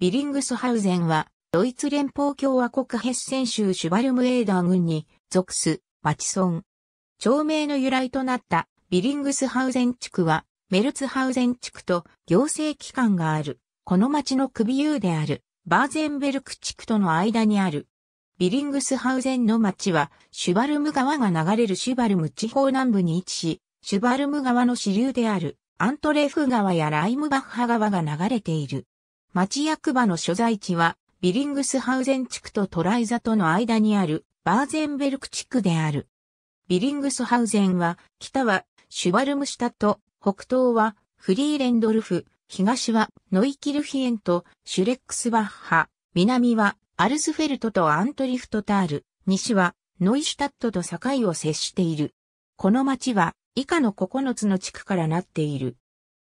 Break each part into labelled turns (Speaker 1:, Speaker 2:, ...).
Speaker 1: ビリングスハウゼンは、ドイツ連邦共和国ヘッセン州シュバルムエーダー郡に属す町村。町名の由来となったビリングスハウゼン地区は、メルツハウゼン地区と行政機関がある、この町の首有である、バーゼンベルク地区との間にある。ビリングスハウゼンの町は、シュバルム川が流れるシュバルム地方南部に位置し、シュバルム川の支流である、アントレフ川やライムバッハ川が流れている。町役場の所在地は、ビリングスハウゼン地区とトライザとの間にある、バーゼンベルク地区である。ビリングスハウゼンは、北は、シュバルムシュタと、北東は、フリーレンドルフ、東は、ノイキルヒエンと、シュレックスバッハ、南は、アルスフェルトとアントリフトタール、西は、ノイシュタットと境を接している。この町は、以下の9つの地区からなっている。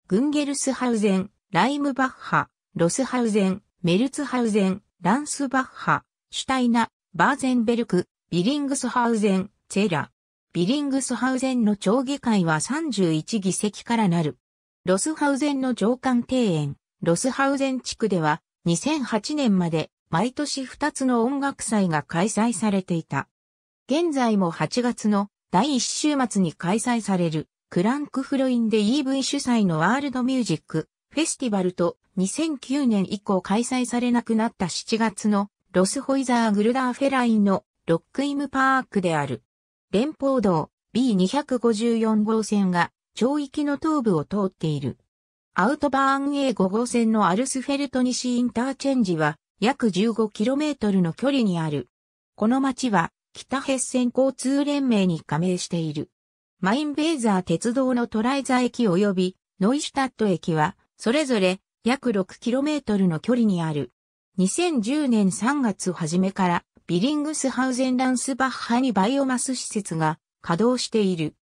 Speaker 1: グンゲルスハウゼン、ライムバッハ、ロスハウゼン、メルツハウゼン、ランスバッハ、シュタイナ、バーゼンベルク、ビリングスハウゼン、ツェラ。ビリングスハウゼンの町議会は31議席からなる。ロスハウゼンの上官庭園、ロスハウゼン地区では2008年まで毎年2つの音楽祭が開催されていた。現在も8月の第1週末に開催されるクランクフロインで EV 主催のワールドミュージックフェスティバルと2009年以降開催されなくなった7月のロスホイザーグルダーフェラインのロックイムパークである。連邦道 B254 号線が町域の東部を通っている。アウトバーン A5 号線のアルスフェルト西インターチェンジは約 15km の距離にある。この町は北ヘッセン交通連盟に加盟している。マインベーザー鉄道のトライザ駅及びノイシュタット駅はそれぞれ約 6km の距離にある。2010年3月初めからビリングスハウゼンランスバッハにバイオマス施設が稼働している。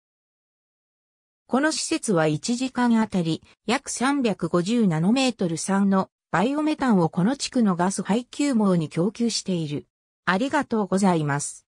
Speaker 1: この施設は1時間あたり約350ナノメートル3のバイオメタンをこの地区のガス配給網に供給している。ありがとうございます。